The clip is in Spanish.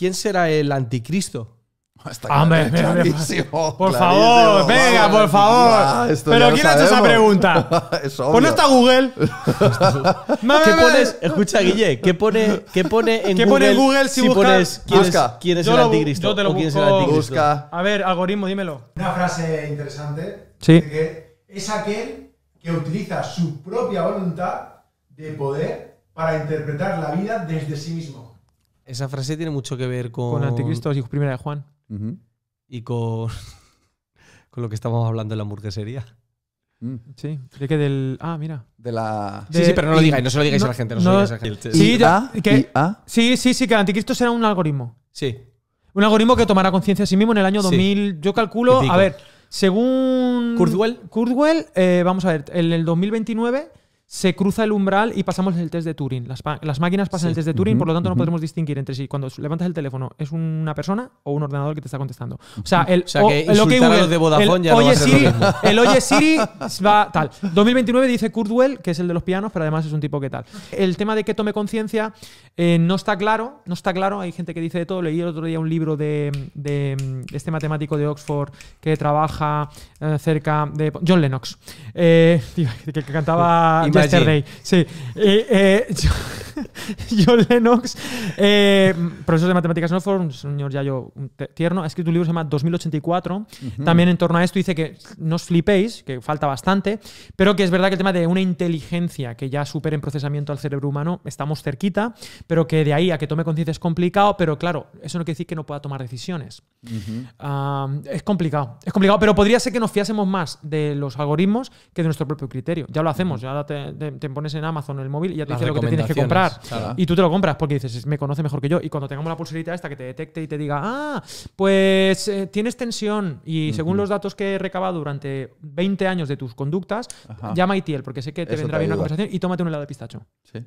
¿quién será el anticristo? Hombre, oh, por favor, ah, venga, por favor. Pero ¿quién hace esa pregunta? Pon esta Google. ¿Qué pones? Escucha, Guille, ¿qué pone, qué pone en Google, si, si pones quién es, quién es el anticristo? Yo te lo quién es el anticristo. A ver, algoritmo, dímelo. Una frase interesante. Sí. Que es aquel que utiliza su propia voluntad de poder para interpretar la vida desde sí mismo. Esa frase tiene mucho que ver con. Con Anticristo, y primera de Juan. Y con. con lo que estábamos hablando de la hamburguesería. Mm. Sí, de que del. Ah, mira. De la. sí, sí, pero no lo digáis, no se lo digáis a la gente. No, se lo digáis a Sí, sí, sí, sí, que anticristo será un algoritmo. Sí. Un algoritmo que tomará conciencia de sí mismo en el año 2000. Yo calculo. A ver, según. Kurzweil. Kurzweil, eh, vamos a ver, en el 2029 se cruza el umbral y pasamos el test de Turing. Las, máquinas pasan el test de Turing, por lo tanto no podremos distinguir entre sí cuando levantas el teléfono es una persona o un ordenador que te está contestando. O sea, el, que oye, Siri, el Oye Siri va tal. 2029 dice Kurzweil, que es el de los pianos, pero además es un tipo que tal. El tema de que tome conciencia eh, no está claro, no está claro, hay gente que dice de todo. Leí el otro día un libro de, este matemático de Oxford que trabaja eh, cerca de John Lennox, eh, que, cantaba... Este rey Sí. Eh, eh, John Lennox, eh, profesor de matemáticas en Oxford, un señor ya yo tierno, ha escrito un libro que se llama 2084. También en torno a esto dice que no os flipéis, que falta bastante, pero que es verdad que el tema de una inteligencia que ya supere en procesamiento al cerebro humano, estamos cerquita, pero que de ahí a que tome conciencia es complicado, pero claro, eso no quiere decir que no pueda tomar decisiones. es complicado, es complicado, pero podría ser que nos fiásemos más de los algoritmos que de nuestro propio criterio. Ya lo hacemos, ya te, pones en Amazon el móvil y ya te dice lo que tienes que comprar. Y tú te lo compras porque dices, me conoce mejor que yo. Y cuando tengamos la pulserita esta que te detecte y te diga, ah, pues eh, tienes tensión y según los datos que he recabado durante 20 años de tus conductas, llama a tiel porque sé que te vendrá bien una conversación y tómate un helado de pistacho. Sí.